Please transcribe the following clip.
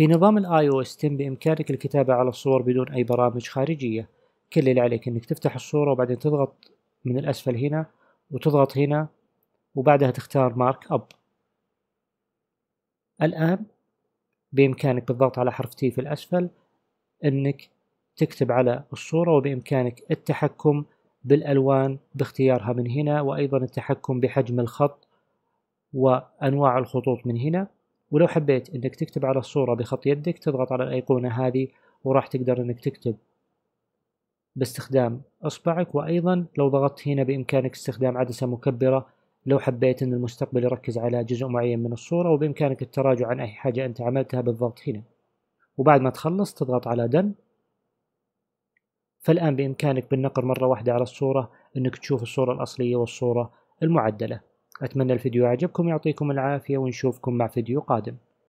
في نظام الاي او اس 10 بامكانك الكتابة على الصور بدون اي برامج خارجية كل اللي عليك انك تفتح الصورة وبعدين تضغط من الاسفل هنا وتضغط هنا وبعدها تختار مارك اب الان بامكانك بالضغط على حرف تي في الاسفل انك تكتب على الصورة وبامكانك التحكم بالالوان باختيارها من هنا وايضا التحكم بحجم الخط وانواع الخطوط من هنا ولو حبيت انك تكتب على الصورة بخط يدك تضغط على الايقونة هذه وراح تقدر انك تكتب باستخدام اصبعك وايضا لو ضغطت هنا بامكانك استخدام عدسة مكبرة لو حبيت ان المستقبل يركز على جزء معين من الصورة وبامكانك التراجع عن اي حاجة انت عملتها بالضغط هنا وبعد ما تخلص تضغط على دن فالآن بإمكانك بالنقر مرة واحدة على الصورة أنك تشوف الصورة الأصلية والصورة المعدلة أتمنى الفيديو يعجبكم يعطيكم العافية ونشوفكم مع فيديو قادم